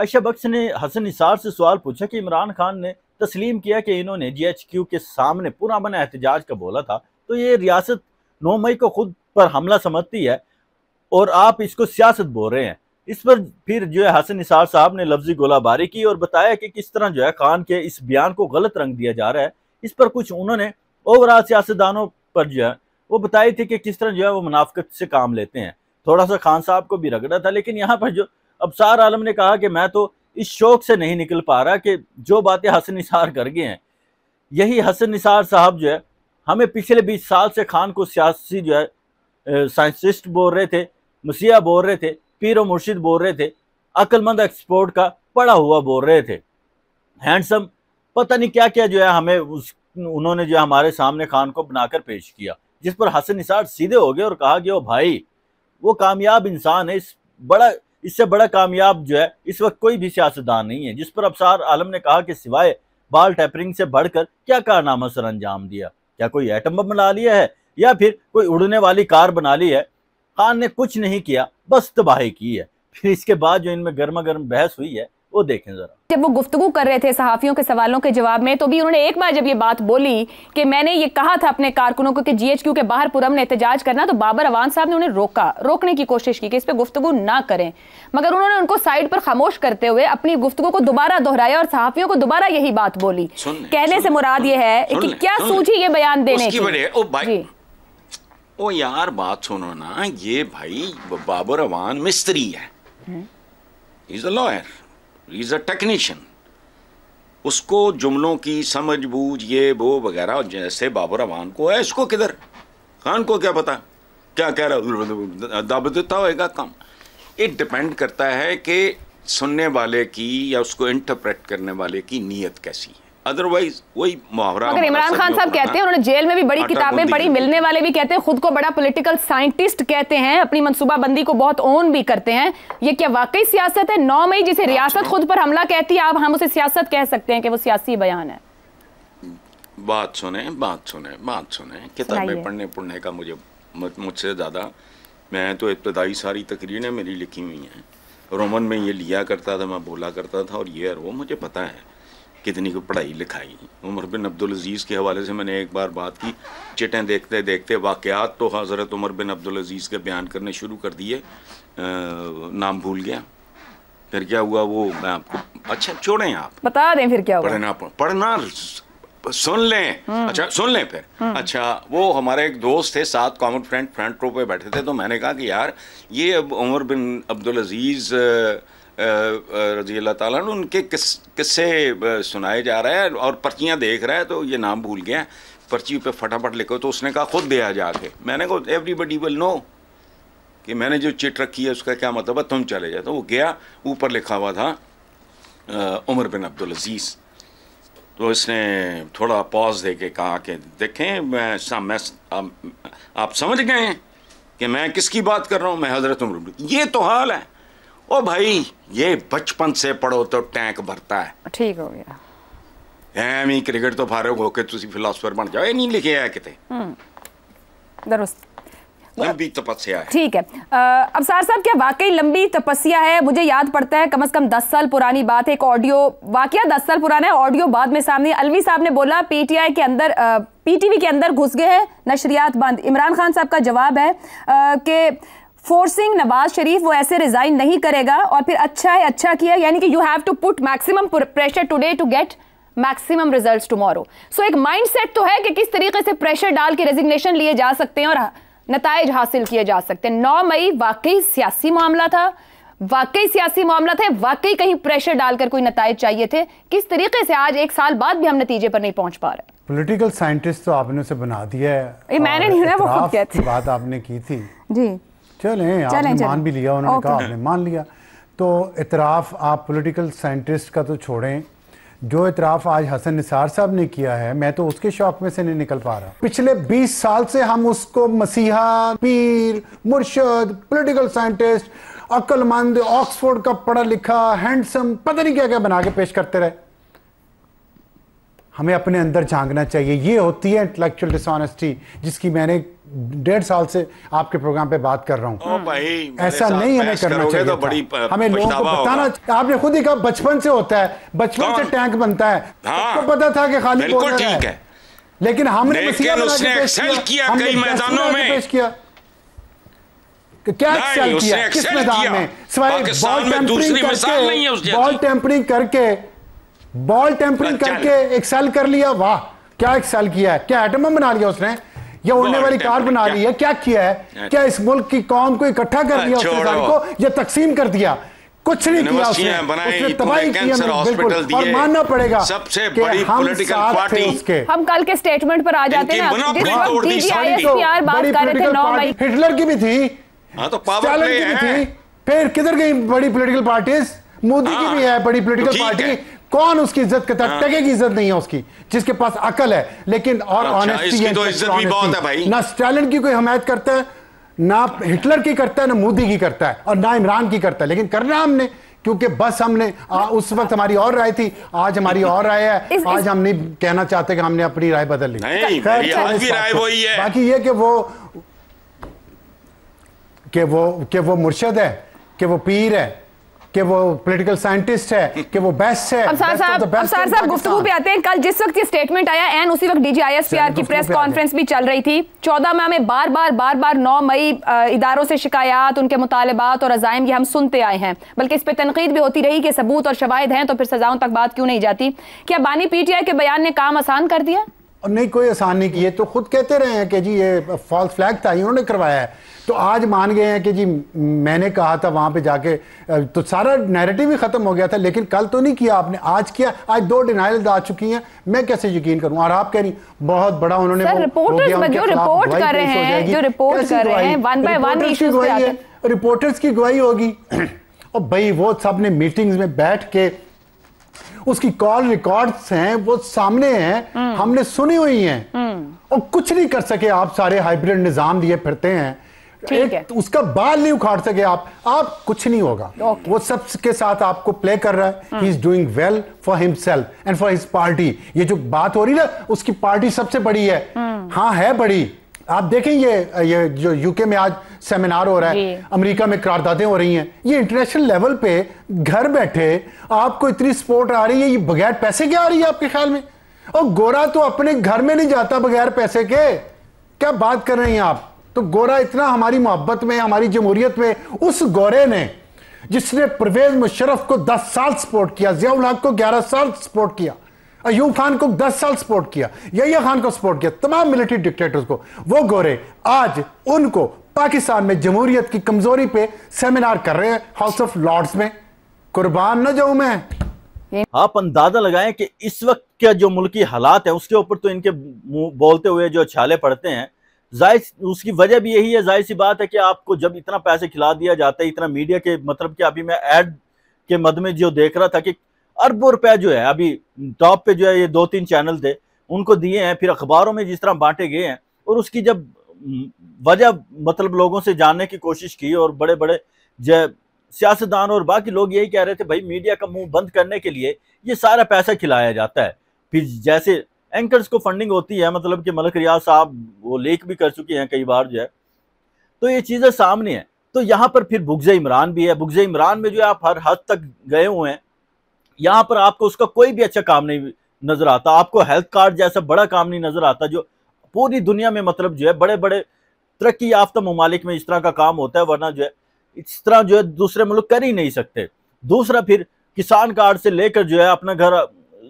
आयशा बख्श ने हसन निसार से सवाल पूछा कि इमरान खान ने तस्लीम किया कि इन्होंने जीएचक्यू के सामने पुरान एहतजाज का बोला था तो ये रियासत नौ मई को खुद पर हमला समझती है और आप इसको सियासत बोल रहे हैं इस पर फिर जो है हसन निसार साहब ने लफ्जी गोलाबारी की और बताया कि किस तरह जो है खान के इस बयान को गलत रंग दिया जा रहा है इस पर कुछ उन्होंने ओवरऑल सियासतदानों पर जो है वो बताई थी कि किस तरह जो है वो मुनाफ्त से काम लेते हैं थोड़ा सा खान साहब को भी रगड़ा था लेकिन यहाँ पर जो अबसार आलम ने कहा कि मैं तो इस शौक से नहीं निकल पा रहा कि जो बातें हसन निसार कर गए हैं यही हसन निसार साहब जो है हमें पिछले बीस साल से खान को सियासी जो है साइंसिस्ट बोल रहे थे मसीहा बोल रहे थे पीर व मुर्शिद बोल रहे थे अक्लमंद एक्सपोर्ट का पड़ा हुआ बोल रहे थे हैंडसम पता नहीं क्या क्या जो है हमें उस उन्होंने जो हमारे सामने खान को बनाकर पेश किया जिस पर हसन निसार सीधे हो गए और कहा कि ओ भाई वो कामयाब इंसान है इस बड़ा इससे बड़ा कामयाब जो है इस वक्त कोई भी सियासतदान नहीं है जिस पर अबसार आलम ने कहा कि सिवाय बाल टैपरिंग से बढ़कर क्या कारनामा सर अंजाम दिया क्या कोई एटम बम बना लिया है या फिर कोई उड़ने वाली कार बना ली है खान ने कुछ नहीं किया बस तबाही की है फिर इसके बाद जो इनमें गर्मा गर्म बहस हुई है वो देखें ज़रा जब वो गुफ्तु कर रहे थे सहाफ़ियों के सवालों के जवाब में तो भी उन्होंने एक बार जब ये बात बोली कि मैंने ये कहा था अपने कारकुनों को कि जीएचक्यू के बाहर पुरम ने एहतजाज करना तो बाबर अवान साहब ने उन्हें रोका रोकने की कोशिश की कि इस पर गुफ्तु ना करें मगर उन्होंने उनको साइड पर खामोश करते हुए अपनी गुफ्तु को दोबारा दोहराया और सहाफ़ियों को दोबारा यही बात बोली कहने से मुराद ये है कि क्या सूझी ये बयान देने की ओ यार बात सुनो ना ये भाई बाबर अवान मिस्त्री है is a lawyer is a technician उसको जुमलों की समझ बूझ ये वो वगैरह जैसे बाबर अमान को है इसको किधर खान को क्या पता क्या कह रहा दब देता होगा काम इट डिपेंड करता है कि सुनने वाले की या उसको इंटरप्रेट करने वाले की नीयत कैसी अदरवाइज वही मुहावरा मगर इमरान खान साहब कहते हैं उन्होंने जेल में भी बड़ी किताबें पढ़ी मिलने वाले भी कहते हैं खुद को बड़ा पॉलिटिकल साइंटिस्ट कहते हैं अपनी मनसूबाबंदी को बहुत ओन भी करते हैं ये क्या वाकई सियासत है नौ मई जिसे रियासत खुद पर हमला कहती है आप हम उसे सियासत कह सकते हैं कि वो सियासी बयान है बात सुने बात सुने बात सुने किताबें पढ़ने पढ़ने का मुझे मुझसे ज़्यादा मैं तो इब्तदाई सारी तकरीरें मेरी लिखी हुई हैं रोमन में ये लिया करता था मैं बोला करता था और ये वो मुझे पता है कितनी को पढ़ाई लिखाई उमर बिन अब्दुल अजीज़ के हवाले से मैंने एक बार बात की चिटें देखते देखते वाकयात तो हज़रत उमर बिन अब्दुल अजीज़ के बयान करने शुरू कर दिए नाम भूल गया फिर क्या हुआ वो मैं आपको अच्छा छोड़ें आप बता दें फिर क्या पढ़ना पढ़ना सुन लें हम्म। अच्छा सुन लें फिर हम्म। अच्छा वो हमारे एक दोस्त थे सात कॉमन फ्रेंड फ्रंट रो पे बैठे थे तो मैंने कहा कि यार ये अब उमर बिन अब्दुल अजीज़ रजी अल्लाह ताला उनके किस किस्से सुनाए जा रहा है और पर्चियाँ देख रहा है तो ये नाम भूल गया पर्ची पे फटाफट लिखो तो उसने कहा खुद दिया जाके मैंने कहा एवरीबडी विल नो कि मैंने जो चिट रखी है उसका क्या मतलब है तुम चले जाए तो वो गया ऊपर लिखा हुआ था उमर बिन अब्दुल अजीज़ तो इसने थोड़ा पॉज दे के कहा कि देखें मैं सम मैं आप, आप समझ गए कि मैं किसकी बात कर रहा हूँ मैं हज़रत उम्र ये तो हाल है ओ भाई ये बचपन से पढ़ो तो टैंक भरता है ठीक हो गया ਐਵੇਂ ਹੀ ਕ੍ਰਿਕਟ ਤੋਂ ਫਾਰਗ ਹੋ ਕੇ ਤੁਸੀਂ ਫਿਲਾਸਫਰ ਬਣ ਜਾਓ ਇਹ ਨਹੀਂ ਲਿਖਿਆ ਹੈ ਕਿਤੇ दरुस्त लंबी तपस्या है ठीक है अब सार साहब क्या वाकई लंबी तपस्या है मुझे याद पड़ता है कम से कम दस साल पुरानी बात है एक ऑडियो वाक्य दस साल पुराना है ऑडियो बाद में सामने अलवी साहब ने बोला पीटीआई के अंदर पीटीवी के अंदर घुस गए हैं नशरियात बंद इमरान खान साहब का जवाब है कि फोर्सिंग नवाज शरीफ वो ऐसे रिजाइन नहीं करेगा और फिर अच्छा है अच्छा किया यानी कि you have to put maximum pressure today to get maximum results tomorrow so एक माइंड सेट तो है कि किस तरीके से प्रेशर डाल के रेजिग्नेशन लिए जा सकते हैं और नतज हासिल किए जा सकते हैं नौ मई वाकई सियासी मामला था वाकई सियासी मामला था वाकई कहीं प्रेशर डालकर कोई नतज चाहिए थे किस तरीके से आज एक साल बाद भी हम नतीजे पर नहीं पहुंच पा रहे पॉलिटिकल साइंटिस्ट तो आपने उसे बना दिया है मैंने नहीं वो खुद बात आपने की थी जी चलें आपने चलें। मान भी लिया उन्होंने कहा आपने मान लिया तो इतराफ़ आप पॉलिटिकल साइंटिस्ट का तो छोड़ें जो इतराफ़ आज हसन निसार साहब ने किया है मैं तो उसके शौक में से नहीं निकल पा रहा पिछले 20 साल से हम उसको मसीहा पीर मुर्शद पॉलिटिकल साइंटिस्ट अक्लमंद ऑक्सफोर्ड का पढ़ा लिखा हैंडसम पता नहीं क्या क्या बना के पेश करते रहे हमें अपने अंदर झांकना चाहिए ये होती है इंटेलेक्चुअल डिसऑनेस्टी जिसकी मैंने डेढ़ साल से आपके प्रोग्राम पे बात कर रहा हूँ ऐसा नहीं हमें करना चाहिए तो बड़ी हमें लोगों को बताना आपने खुद ही कहा बचपन से होता है बचपन से टैंक बनता है आपको हाँ। सबको पता था कि खाली बोल रहा है लेकिन हमने पेश किया क्या एक्सेल किया किस मैदान में बॉल टेम्परिंग करके बॉल टेम्परिंग करके बॉल टेम्परिंग करके एक्सेल कर लिया वाह क्या एक्सेल किया है क्या एटम बना लिया उसने या उड़ने वाली कार बना ली है क्या किया है अच्छा। क्या इस मुल्क की कौम को इकट्ठा कर हाँ, दिया उसने को या तकसीम कर दिया कुछ नहीं किया उसने तबाही बिल्कुल और मानना पड़ेगा सबसे बड़ी साथ थे उसके हम कल के स्टेटमेंट पर आ जाते हैं हिटलर की भी थी हाँ, तो स्टालिन की भी थी फिर किधर गई बड़ी पॉलिटिकल पार्टीज मोदी की हाँ। भी है बड़ी पॉलिटिकल पार्टी कौन उसकी इज्जत करता है हाँ। टके की इज्जत नहीं है उसकी जिसके पास अकल है लेकिन और ऑनेस्टी अच्छा, तो इज्जत भी बहुत है भाई ना स्टालिन की कोई हमायत करता है ना हिटलर की करता है ना मोदी की करता है और ना इमरान की करता है लेकिन करना हमने क्योंकि बस हमने आ, उस वक्त हमारी और राय थी आज हमारी और राय है इस, आज हम नहीं कहना चाहते कि हमने अपनी राय बदल ली राय वही है बाकी ये कि वो कि वो कि वो मुर्शद है कि वो पीर है कि वो पॉलिटिकल साइंटिस्ट है कि वो बेस्ट है अमसार साहब अमसार पे आते हैं कल जिस वक्त ये स्टेटमेंट आया एन उसी वक्त डीजीआईएसपीआर की प्रेस कॉन्फ्रेंस भी चल रही थी चौदह में हमें बार बार बार बार नौ मई इदारों से शिकायत उनके मुतालबात और अजायम ये हम सुनते आए हैं बल्कि इस पर तनकीद भी होती रही कि सबूत और शवाहद हैं तो फिर सजाओं तक बात क्यों नहीं जाती क्या बानी पीटीआई के बयान ने काम आसान कर दिया नहीं कोई आसान नहीं किए तो खुद कहते रहे हैं कि जी ये फॉल्स फ्लैग था उन्होंने करवाया है तो आज मान गए हैं कि जी मैंने कहा था वहां पे जाके तो सारा नैरेटिव ही ख़त्म हो गया था लेकिन कल तो नहीं किया आपने आज किया आज दो डिनाइल आ चुकी हैं मैं कैसे यकीन करूं और आप कह रही बहुत बड़ा उन्होंने रिपोर्टर्स रिपोर्टर्स की गवाही होगी और भाई वो सब ने मीटिंग्स में बैठ के उसकी कॉल रिकॉर्ड्स हैं वो सामने हैं हम्म। हमने सुनी हुई हैं हम्म। और कुछ नहीं कर सके आप सारे हाइब्रिड निज़ाम दिए फिरते हैं ठीक है तो उसका बाल नहीं उखाड़ सके आप आप कुछ नहीं होगा okay. वो सब के साथ आपको प्ले कर रहा है he is doing well for himself and for his party ये जो बात हो रही ना उसकी पार्टी सबसे बड़ी है hmm. हाँ है बड़ी आप देखें ये ये जो यूके में आज सेमिनार हो रहा है अमेरिका में करारदादें हो रही हैं ये इंटरनेशनल लेवल पे घर बैठे आपको इतनी सपोर्ट आ रही है ये बगैर पैसे के आ रही है आपके ख्याल में और गोरा तो अपने घर में नहीं जाता बगैर पैसे के क्या बात कर रहे हैं आप तो गोरा इतना हमारी मोहब्बत में हमारी जमहूरियत में उस गोरे ने जिसने परवेज मुशरफ को 10 साल सपोर्ट किया जियाउल हक को 11 साल सपोर्ट किया अयूब खान को 10 साल सपोर्ट किया यहिया खान को सपोर्ट किया तमाम मिलिट्री डिक्टेटर्स को वो गोरे आज उनको पाकिस्तान में जमहूरियत की कमजोरी पे सेमिनार कर रहे हैं हाउस ऑफ लॉर्ड्स में कुर्बान न जाऊं मैं आप अंदाजा लगाएं कि इस वक्त के जो मुल्की हालात है उसके ऊपर तो इनके बोलते हुए जो छाले पड़ते हैं जाहिर उसकी वजह भी यही है जाहिर सी बात है कि आपको जब इतना पैसे खिला दिया जाता है इतना मीडिया के मतलब कि अभी मैं ऐड के मद में जो देख रहा था कि अरबों रुपए जो है अभी टॉप पे जो है ये दो तीन चैनल थे उनको दिए हैं फिर अखबारों में जिस तरह बांटे गए हैं और उसकी जब वजह मतलब लोगों से जानने की कोशिश की और बड़े बड़े जो सियासतदान और बाकी लोग यही कह रहे थे भाई मीडिया का मुंह बंद करने के लिए ये सारा पैसा खिलाया जाता है फिर जैसे एंकर्स को फंडिंग होती है मतलब कि मलक रियाज साहब वो लेख भी कर चुके हैं कई बार जो है तो ये चीज़ें सामने हैं तो यहाँ पर फिर बुगजे इमरान भी है बुगजे इमरान में जो है आप हर हद तक गए हुए हैं यहाँ पर आपको उसका कोई भी अच्छा काम नहीं नज़र आता आपको हेल्थ कार्ड जैसा बड़ा काम नहीं नज़र आता जो पूरी दुनिया में मतलब जो है बड़े बड़े तरक्की याफ्ता ममालिक में इस तरह का काम होता है वरना जो है इस तरह जो है दूसरे मुल्क कर ही नहीं सकते दूसरा फिर किसान कार्ड से लेकर जो है अपना घर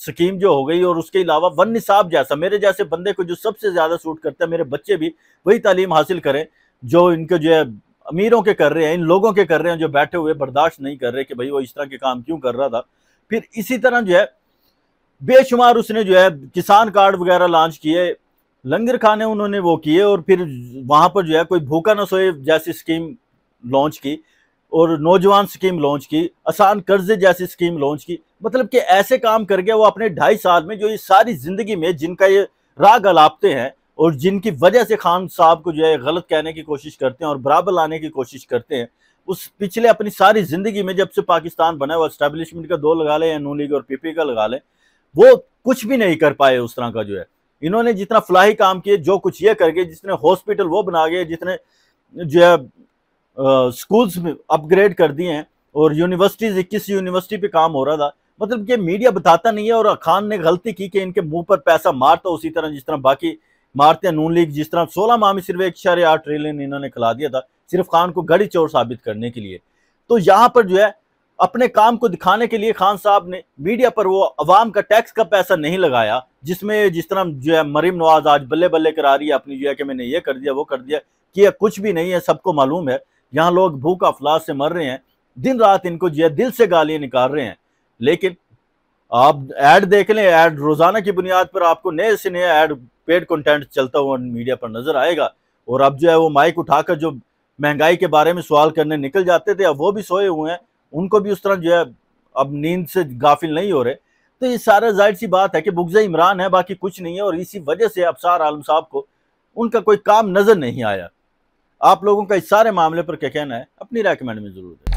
स्कीम जो हो गई और उसके अलावा वन निसाब जैसा मेरे जैसे बंदे को जो सबसे ज़्यादा सूट करता है मेरे बच्चे भी वही तालीम हासिल करें जो इनके जो है अमीरों के कर रहे हैं इन लोगों के कर रहे हैं जो बैठे हुए बर्दाश्त नहीं कर रहे कि भाई वो इस तरह के काम क्यों कर रहा था फिर इसी तरह जो है बेशुमार उसने जो है किसान कार्ड वगैरह लॉन्च किए लंगर खाने उन्होंने वो किए और फिर वहाँ पर जो है कोई भूखा न सोए जैसी स्कीम लॉन्च की और नौजवान स्कीम लॉन्च की आसान कर्जे जैसी स्कीम लॉन्च की मतलब कि ऐसे काम करके वो अपने ढाई साल में जो ये सारी ज़िंदगी में जिनका ये राग अलापते हैं और जिनकी वजह से खान साहब को जो है गलत कहने की कोशिश करते हैं और बराबर लाने की कोशिश करते हैं उस पिछले अपनी सारी ज़िंदगी में जब से पाकिस्तान बना हुआ इस्टेब्लिशमेंट का दो लगा लें या नू लीग और पीपी का लगा लें वो कुछ भी नहीं कर पाए उस तरह का जो है इन्होंने जितना फलाही काम किए जो कुछ ये करके जितने हॉस्पिटल वो बना गए जितने जो है स्कूल्स में अपग्रेड कर दिए हैं और यूनिवर्सिटीज़ इक्कीस यूनिवर्सिटी पे काम हो रहा था मतलब ये मीडिया बताता नहीं है और खान ने गलती की कि इनके मुंह पर पैसा मारता उसी तरह जिस तरह बाकी मारते हैं नून लीग जिस तरह सोलह माह में सिर्फ एक शहर आठ ट्रिलियन इन्होंने खिला दिया था सिर्फ खान को गड़ी चोर साबित करने के लिए तो यहाँ पर जो है अपने काम को दिखाने के लिए खान साहब ने मीडिया पर वो अवाम का टैक्स का पैसा नहीं लगाया जिसमें जिस तरह जो है मरीम नवाज आज बल्ले बल्ले करा रही है अपनी जो है कि मैंने ये कर दिया वो कर दिया कि कुछ भी नहीं है सबको मालूम है यहाँ लोग भूख अफलास से मर रहे हैं दिन रात इनको जो दिल से गालियाँ निकाल रहे हैं लेकिन आप ऐड देख लें ऐड रोज़ाना की बुनियाद पर आपको नए से नए ऐड पेड कंटेंट चलता हुआ मीडिया पर नज़र आएगा और अब जो है वो माइक उठाकर जो महंगाई के बारे में सवाल करने निकल जाते थे अब वो भी सोए हुए हैं उनको भी उस तरह जो है अब नींद से गाफिल नहीं हो रहे तो ये सारा जाहिर सी बात है कि बुगज़ इमरान है बाकी कुछ नहीं है और इसी वजह से अबसार आलम साहब को उनका कोई काम नज़र नहीं आया आप लोगों का इस सारे मामले पर क्या कहना है अपनी राय कमेंट में जरूर दें